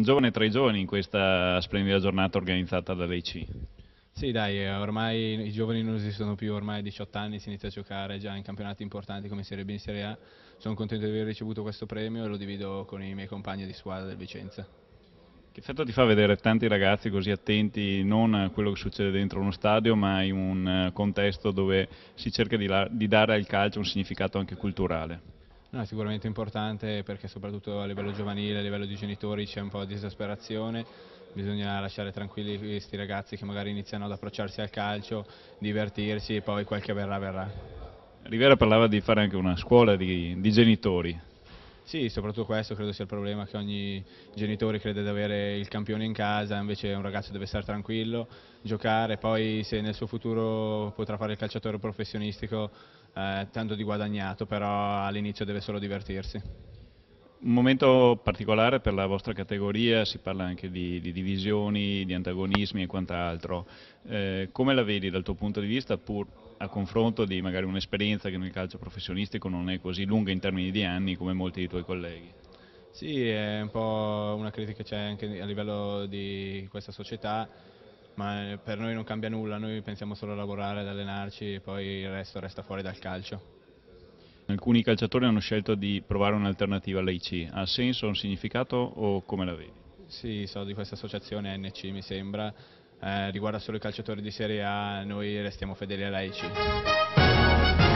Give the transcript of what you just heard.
un giovane tra i giovani in questa splendida giornata organizzata dall'EIC. Sì dai, eh, ormai i giovani non esistono più, ormai 18 anni si inizia a giocare già in campionati importanti come Serie B e Serie A, sono contento di aver ricevuto questo premio e lo divido con i miei compagni di squadra del Vicenza. Che effetto ti fa vedere tanti ragazzi così attenti non a quello che succede dentro uno stadio ma in un eh, contesto dove si cerca di, di dare al calcio un significato anche culturale? No, è sicuramente importante perché soprattutto a livello giovanile, a livello di genitori c'è un po' di esasperazione, bisogna lasciare tranquilli questi ragazzi che magari iniziano ad approcciarsi al calcio, divertirsi e poi quel che verrà verrà. Rivera parlava di fare anche una scuola di, di genitori, sì, soprattutto questo credo sia il problema che ogni genitore crede di avere il campione in casa, invece un ragazzo deve stare tranquillo, giocare, poi se nel suo futuro potrà fare il calciatore professionistico eh, tanto di guadagnato, però all'inizio deve solo divertirsi. Un momento particolare per la vostra categoria, si parla anche di, di divisioni, di antagonismi e quant'altro. Eh, come la vedi dal tuo punto di vista, pur a confronto di magari un'esperienza che nel calcio professionistico non è così lunga in termini di anni come molti dei tuoi colleghi? Sì, è un po' una critica che c'è anche a livello di questa società, ma per noi non cambia nulla, noi pensiamo solo a lavorare, ad allenarci e poi il resto resta fuori dal calcio. Alcuni calciatori hanno scelto di provare un'alternativa all'AIC, ha senso, ha un significato o come la vedi? Sì, so di questa associazione NC mi sembra, eh, riguarda solo i calciatori di Serie A, noi restiamo fedeli all'AIC.